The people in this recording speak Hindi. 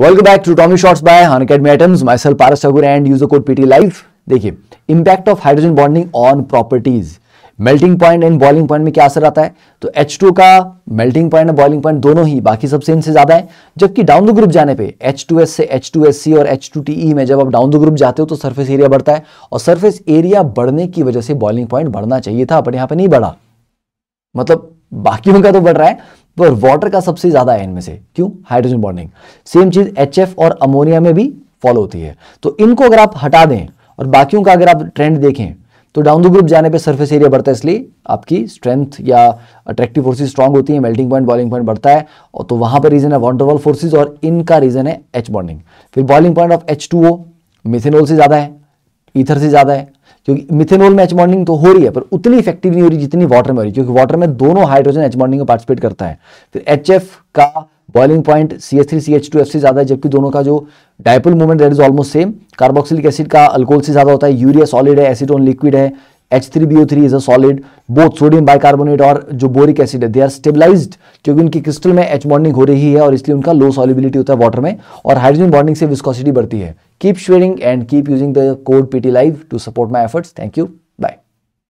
welcome back to tommy shorts by हन academy items myself Paras Thakur and user code PT life देखिए impact of hydrogen bonding on properties melting point and boiling point में क्या असर आता है तो एच टू का melting point and boiling point दोनों ही बाकी सबसे इनसे ज्यादा है जबकि डाउन द ग्रुप जाने पे एस से एच टू एस सी और एच टू टी ई में जब आप डाउन द ग्रुप जाते हो तो सर्फेस एरिया बढ़ता है और सर्फेस एरिया बढ़ने की वजह से बॉइलिंग पॉइंट बढ़ना चाहिए था बट यहाँ पर नहीं बढ़ा मतलब बाकियों का तो बढ़ रहा है पर तो वाटर का सबसे ज़्यादा है इनमें से क्यों हाइड्रोजन बॉन्डिंग सेम चीज़ एच और अमोनिया में भी फॉलो होती है तो इनको अगर आप हटा दें और बाकियों का अगर आप ट्रेंड देखें तो डाउन द ग्रुप जाने पे सरफेस एरिया बढ़ता है इसलिए आपकी स्ट्रेंथ या अट्रैक्टिव फोर्सेस स्ट्रांग होती है मेल्टिंग पॉइंट बॉइलिंग पॉइंट बढ़ता है और तो वहां पर रीजन है वॉन्टरवॉल फोर्सेस और इनका रीजन है एच बॉन्डिंग फिर boiling point of H two O methanol से ज़्यादा है ईथर से ज़्यादा है क्योंकि मिथेनोल में एच बॉन्डिंग तो हो रही है पर उतनी इफेक्टिव नहीं हो रही जितनी वाटर में हो रही क्योंकि वाटर में दोनों हाइड्रोजन एच बॉन्डिंग में पार्टिसिपेट करता है फिर एच का boiling point C H three C H two F से ज़्यादा है जबकि दोनों का जो dipole movement that is almost same carboxylic acid का अल्कोहल से ज़्यादा होता है यूरिया सॉलिड है एसिडोन लिक्विड है H three three is a solid both sodium bicarbonate और जो बोरिक एसिड है दे आर स्टेबलाइज्ड क्योंकि उनकी क्रिस्टल में एच बॉन्डिंग हो रही है और इसलिए उनका लो सॉलिबिलिटी होता है वाटर में और हाइड्रोजन बॉन्डिंग से विस्कॉसिटी बढ़ती है keep sharing and keep using the code PT live to support my efforts thank you